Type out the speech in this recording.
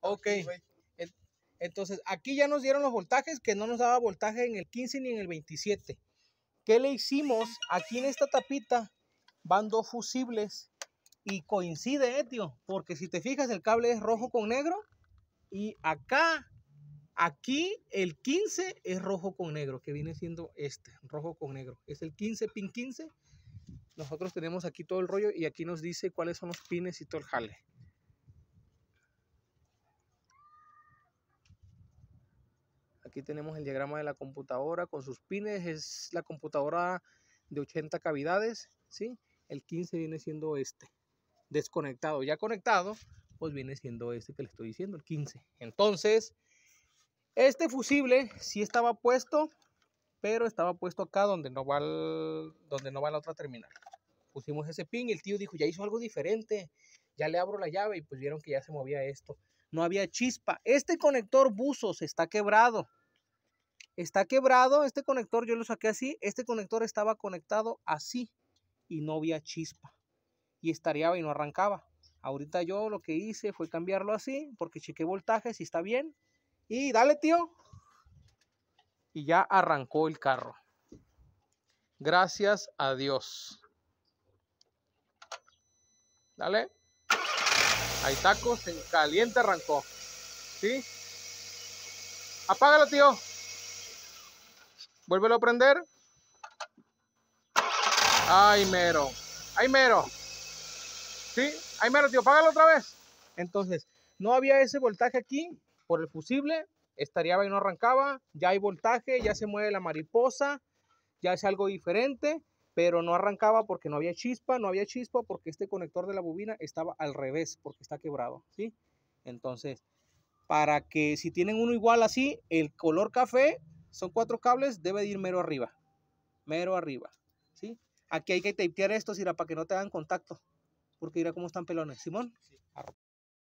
Ok. Entonces, aquí ya nos dieron los voltajes, que no nos daba voltaje en el 15 ni en el 27. ¿Qué le hicimos? Aquí en esta tapita van dos fusibles y coincide, eh, tío, porque si te fijas el cable es rojo con negro y acá, aquí el 15 es rojo con negro, que viene siendo este, rojo con negro. Es el 15, pin 15. Nosotros tenemos aquí todo el rollo y aquí nos dice cuáles son los pines y todo el jale. Aquí tenemos el diagrama de la computadora con sus pines. Es la computadora de 80 cavidades, ¿sí? El 15 viene siendo este, desconectado. Ya conectado, pues viene siendo este que le estoy diciendo, el 15. Entonces, este fusible sí estaba puesto, pero estaba puesto acá donde no va, donde no va la otra terminal. Pusimos ese pin y el tío dijo, ya hizo algo diferente. Ya le abro la llave y pues vieron que ya se movía esto. No había chispa. Este conector buzos está quebrado está quebrado, este conector yo lo saqué así, este conector estaba conectado así y no había chispa y estareaba y no arrancaba. Ahorita yo lo que hice fue cambiarlo así porque chequé voltaje si está bien y dale tío. Y ya arrancó el carro. Gracias a Dios. Dale. Ahí tacos en caliente arrancó. ¿Sí? Apágalo, tío. Vuélvelo a prender. Ay, mero. Ay, mero. Sí, ay, mero, tío, págalo otra vez. Entonces, no había ese voltaje aquí por el fusible. Estaría y no arrancaba. Ya hay voltaje, ya se mueve la mariposa. Ya es algo diferente. Pero no arrancaba porque no había chispa. No había chispa porque este conector de la bobina estaba al revés porque está quebrado. ¿Sí? Entonces, para que si tienen uno igual así, el color café son cuatro cables, debe de ir mero arriba. Mero arriba. ¿Sí? Aquí hay que tapear esto, irá, para que no te hagan contacto. Porque irá cómo están pelones. Simón.